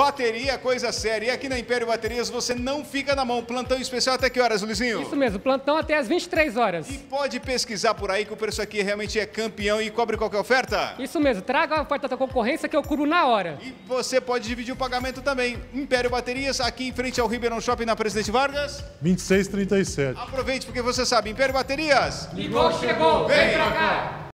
Bateria, coisa séria. E aqui na Império Baterias você não fica na mão. Plantão especial até que horas, Luizinho? Isso mesmo, plantão até as 23 horas. E pode pesquisar por aí que o preço aqui realmente é campeão e cobre qualquer oferta? Isso mesmo, traga a oferta da concorrência que eu curo na hora. E você pode dividir o pagamento também. Império Baterias, aqui em frente ao Ribeirão Shopping, na Presidente Vargas. 2637. Aproveite, porque você sabe, Império Baterias... Ligou, chegou, vem, vem pra cá!